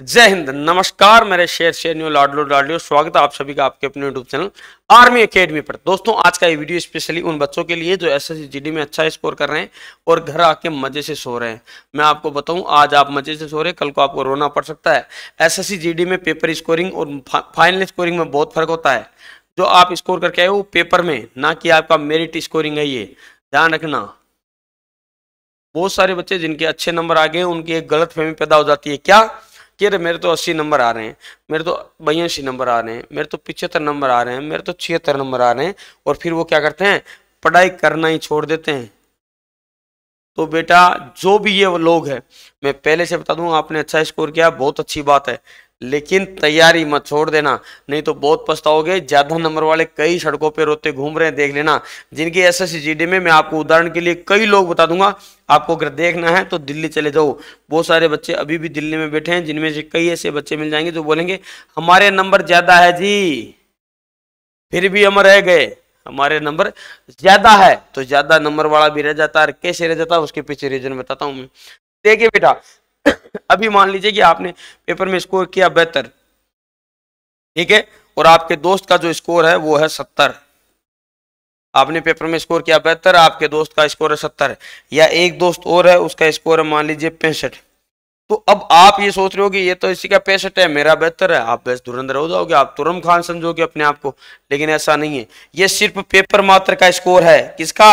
जय हिंद नमस्कार मेरे शेर शेर न्यू लाडलो लाडलो स्वागत है आप सभी का आपके अपने यूट्यूब चैनल आर्मी एकेडमी पर दोस्तों आज का ये वीडियो स्पेशली उन बच्चों के लिए जो एस एस में अच्छा स्कोर कर रहे हैं और घर आके मजे से सो रहे हैं मैं आपको बताऊं आज आप मजे से सो रहे हैं कल को आपको रोना पड़ सकता है एस एस में पेपर स्कोरिंग और फाइनल स्कोरिंग में बहुत फर्क होता है जो आप स्कोर करके आए वो पेपर में ना कि आपका मेरिट स्कोरिंग है ये ध्यान रखना बहुत सारे बच्चे जिनके अच्छे नंबर आ गए उनकी एक गलत फहमी पैदा हो जाती है क्या कि अरे मेरे तो अस्सी नंबर आ रहे हैं मेरे तो बयासी नंबर आ रहे हैं मेरे तो पिछहत्तर नंबर आ रहे हैं मेरे तो छिहत्तर नंबर आ रहे हैं और फिर वो क्या करते हैं पढ़ाई करना ही छोड़ देते हैं तो बेटा जो भी ये लोग हैं मैं पहले से बता दूं आपने अच्छा स्कोर किया बहुत अच्छी बात है लेकिन तैयारी मत छोड़ देना नहीं तो बहुत पछताओगे ज्यादा नंबर वाले कई सड़कों पे रोते घूम रहे हैं देख लेना जिनकी एस एस में मैं आपको उदाहरण के लिए कई लोग बता दूंगा आपको अगर देखना है तो दिल्ली चले जाओ बहुत सारे बच्चे अभी भी दिल्ली में बैठे हैं जिनमें से कई ऐसे बच्चे मिल जाएंगे जो बोलेंगे हमारे नंबर ज्यादा है जी फिर भी हम रह गए हमारे नंबर ज्यादा है तो ज्यादा नंबर वाला भी रह जाता है कैसे रह जाता है उसके पीछे रीजन बताता हूँ मैं देखिए बेटा अभी मान लीजिए कि आपने पेपर में स्कोर किया बेहतर ठीक है और आपके दोस्त का जो स्कोर है वो है सत्तर आपने पेपर में स्कोर किया बेहतर आपके दोस्त का स्कोर है सत्तर या एक दोस्त और है उसका स्कोर है मान लीजिए पैंसठ तो अब आप ये सोच रहे हो कि ये तो इसी का पैंसठ है मेरा बेहतर है आप बस धुरंधर हो जाओगे आप तुरम खान समझोगे अपने आप को लेकिन ऐसा नहीं है ये सिर्फ पेपर मात्र का स्कोर है किसका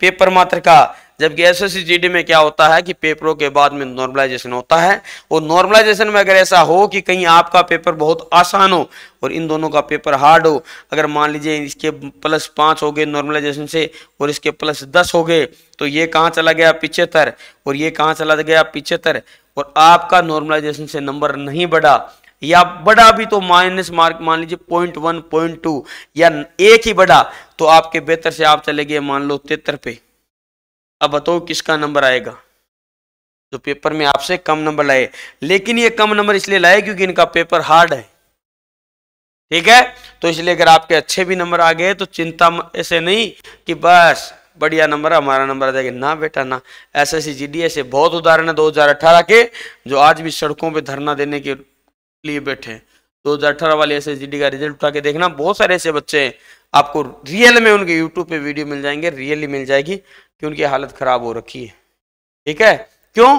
पेपर मात्र का जबकि एस एस में क्या होता है कि पेपरों के बाद में नॉर्मलाइजेशन होता है और नॉर्मलाइजेशन में अगर ऐसा हो कि कहीं आपका पेपर बहुत आसान हो और इन दोनों का पेपर हार्ड हो अगर मान लीजिए इसके प्लस पाँच हो गए नॉर्मलाइजेशन से और इसके प्लस दस हो गए तो ये कहाँ चला गया पिछहत्तर और ये कहाँ चला गया पिछहत्तर और आपका नॉर्मलाइजेशन से नंबर नहीं बढ़ा या बड़ा भी तो माइनस मार्क मान लीजिए पॉइंट वन पॉइंट टू या एक ही बड़ा तो आपके बेहतर से आप चले गए मान लो तेतर पे अब बताओ किसका नंबर आएगा जो पेपर में आपसे कम नंबर लाए लेकिन ये कम नंबर इसलिए लाए क्योंकि इनका पेपर हार्ड है ठीक है तो इसलिए अगर आपके अच्छे भी नंबर आ गए तो चिंता ऐसे नहीं कि बस बढ़िया नंबर हमारा नंबर आ जाएगा ना बेटा ना एस एस सी बहुत उदाहरण है 2018 के जो आज भी सड़कों पर धरना देने के लिए बैठे हैं 2018 वाले एस का रिजल्ट उठा के देखना बहुत सारे ऐसे बच्चे हैं आपको रियल में उनके यूट्यूब पे वीडियो मिल जाएंगे रियली मिल जाएगी कि उनकी हालत खराब हो रखी है ठीक है क्यों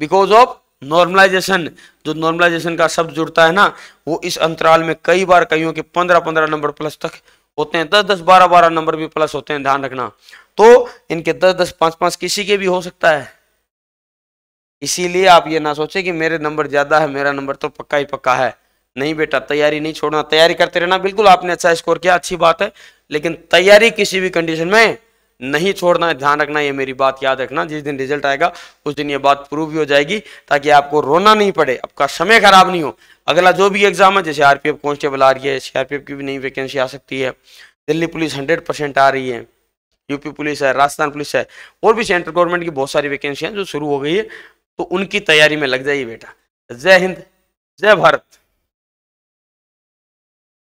बिकॉज ऑफ नॉर्मलाइजेशन जो नॉर्मलाइजेशन का शब्द जुड़ता है ना वो इस अंतराल में कई बार कईयों के पंद्रह पंद्रह नंबर प्लस तक होते हैं दस दस बारह बारह नंबर भी प्लस होते हैं ध्यान रखना तो इनके दस दस पांच पांच किसी के भी हो सकता है इसीलिए आप ये ना सोचें कि मेरे नंबर ज़्यादा है मेरा नंबर तो पक्का ही पक्का है नहीं बेटा तैयारी नहीं छोड़ना तैयारी करते रहना बिल्कुल आपने अच्छा स्कोर किया अच्छी बात है लेकिन तैयारी किसी भी कंडीशन में नहीं छोड़ना है ध्यान रखना ये मेरी बात याद रखना जिस दिन रिजल्ट आएगा उस दिन ये बात प्रूव भी हो जाएगी ताकि आपको रोना नहीं पड़े आपका समय खराब नहीं हो अगला जो भी एग्जाम है जैसे आरपीएफ कांस्टेबल आ रही है सीआरपीएफ की भी नई वैकेंसी आ सकती है दिल्ली पुलिस हंड्रेड परसेंट आ रही है यूपी पुलिस है राजस्थान पुलिस है और भी सेंट्रल गवर्नमेंट की बहुत सारी वैकेंसी है जो शुरू हो गई है तो उनकी तैयारी में लग जाइए बेटा जय हिंद जय भारत